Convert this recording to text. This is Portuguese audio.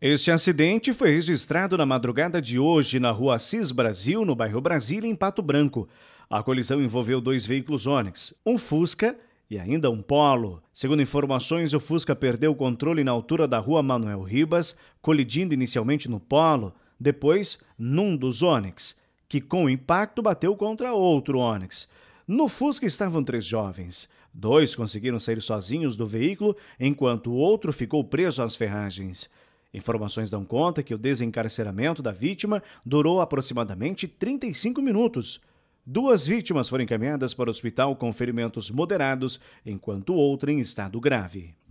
Este acidente foi registrado na madrugada de hoje na rua Assis Brasil, no bairro Brasília, em Pato Branco. A colisão envolveu dois veículos Onix, um Fusca e ainda um Polo. Segundo informações, o Fusca perdeu o controle na altura da rua Manuel Ribas, colidindo inicialmente no Polo, depois num dos Onix, que com o impacto bateu contra outro Onix. No Fusca estavam três jovens. Dois conseguiram sair sozinhos do veículo, enquanto o outro ficou preso às ferragens. Informações dão conta que o desencarceramento da vítima durou aproximadamente 35 minutos. Duas vítimas foram encaminhadas para o hospital com ferimentos moderados, enquanto outra em estado grave.